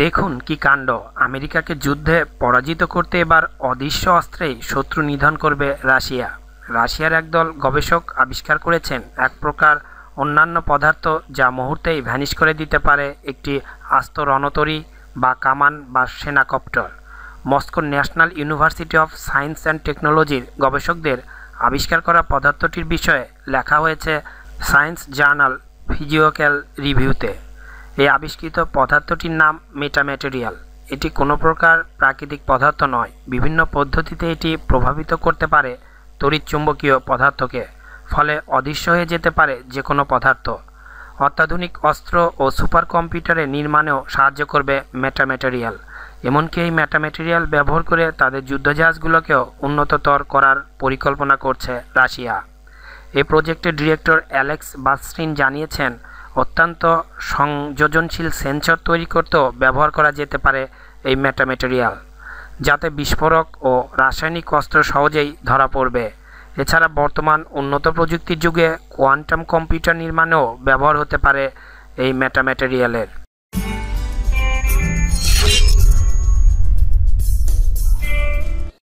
দেখুন কি কাণ্ড আমেরিকাকে যুদ্ধে পরাজিত করতে এবার অদৃশ্য অস্ত্রে শত্রু নিধন করবে রাশিয়া রাশিয়ার একদল গবেষক আবিষ্কার করেছেন এক প্রকার অন্যান্য পদার্থ যা মুহূর্তেই ভ্যানিশ করে দিতে পারে একটি আস্ত রণতরি বা কামান বা সেনাকপ্টার মস্কোর national university of science and টেকনোলজির গবেষকদের আবিষ্কার করা পদার্থটির বিষয়ে লেখা হয়েছে সায়েন্স জার্নাল ফিজিওক্যাল রিভিউতে এই আবিষ্কৃত পদার্থটির নাম মেটাম্যাটেরিয়াল এটি কোনো প্রকার প্রাকৃতিক পদার্থ নয় বিভিন্ন পদ্ধতিতে এটি প্রভাবিত করতে পারে তড়িৎচুম্বকীয় পদার্থকে ফলে অদৃশ্য হয়ে যেতে পারে যে কোনো পদার্থ অত্যাধুনিক অস্ত্র ও সুপার কম্পিউটারে নির্মাণেও সাহায্য করবে মেটাম্যাটেরিয়াল এমনকি এই মেটাম্যাটেরিয়াল ব্যবহার করে তাদের যুদ্ধজাহাজগুলোকেও উন্নততর করার পরিকল্পনা করছে রাশিয়া এ প্রজেক্টের ডিরেক্টর অ্যালেক্স বাস্টিন জানিয়েছেন অত্যন্ত সংযোজনশীল সেন্সর তৈরি করতেও ব্যবহার করা যেতে পারে এই ম্যাটামেটেরিয়াল যাতে বিস্ফোরক ও রাসায়নিক অস্ত্র সহজেই ধরা পড়বে এছাড়া বর্তমান উন্নত প্রযুক্তির যুগে কোয়ান্টাম কম্পিউটার নির্মাণেও ব্যবহার হতে পারে এই ম্যাটামেটেরিয়ালের